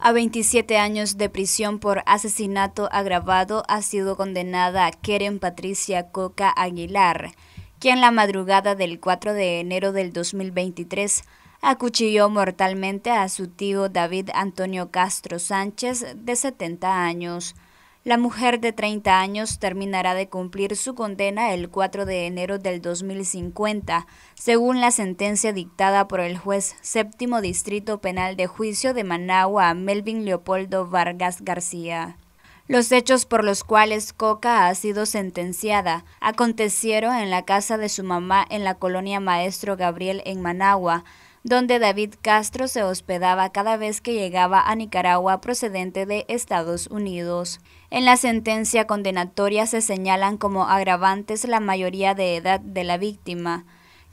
A 27 años de prisión por asesinato agravado ha sido condenada Keren Patricia Coca Aguilar, quien la madrugada del 4 de enero del 2023 acuchilló mortalmente a su tío David Antonio Castro Sánchez, de 70 años. La mujer de 30 años terminará de cumplir su condena el 4 de enero del 2050, según la sentencia dictada por el juez séptimo Distrito Penal de Juicio de Managua Melvin Leopoldo Vargas García. Los hechos por los cuales Coca ha sido sentenciada acontecieron en la casa de su mamá en la colonia Maestro Gabriel en Managua, donde David Castro se hospedaba cada vez que llegaba a Nicaragua procedente de Estados Unidos. En la sentencia condenatoria se señalan como agravantes la mayoría de edad de la víctima,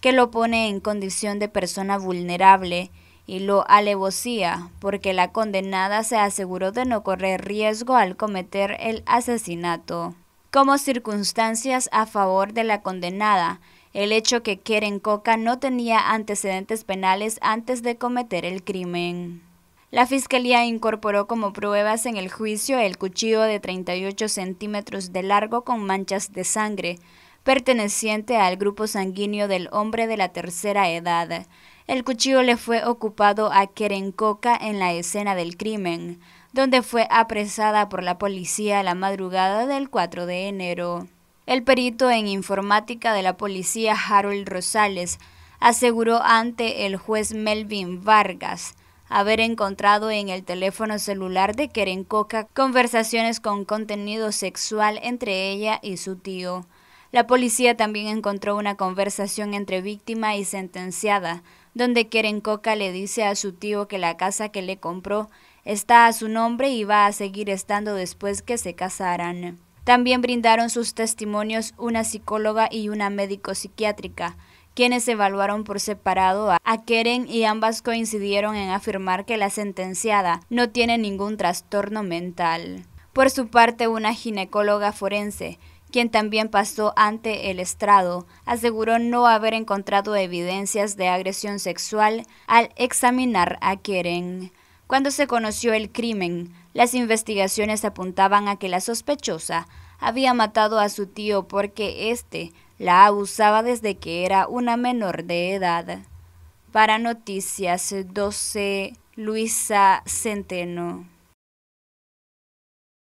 que lo pone en condición de persona vulnerable, y lo alevosía, porque la condenada se aseguró de no correr riesgo al cometer el asesinato. Como circunstancias a favor de la condenada, el hecho que Keren Coca no tenía antecedentes penales antes de cometer el crimen. La fiscalía incorporó como pruebas en el juicio el cuchillo de 38 centímetros de largo con manchas de sangre, perteneciente al grupo sanguíneo del hombre de la tercera edad. El cuchillo le fue ocupado a Keren Coca en la escena del crimen, donde fue apresada por la policía la madrugada del 4 de enero. El perito en informática de la policía Harold Rosales aseguró ante el juez Melvin Vargas haber encontrado en el teléfono celular de Coca conversaciones con contenido sexual entre ella y su tío. La policía también encontró una conversación entre víctima y sentenciada, donde Coca le dice a su tío que la casa que le compró está a su nombre y va a seguir estando después que se casaran. También brindaron sus testimonios una psicóloga y una médico psiquiátrica, quienes evaluaron por separado a Keren y ambas coincidieron en afirmar que la sentenciada no tiene ningún trastorno mental. Por su parte, una ginecóloga forense, quien también pasó ante el estrado, aseguró no haber encontrado evidencias de agresión sexual al examinar a Keren. Cuando se conoció el crimen, las investigaciones apuntaban a que la sospechosa había matado a su tío porque éste la abusaba desde que era una menor de edad. Para Noticias 12, Luisa Centeno.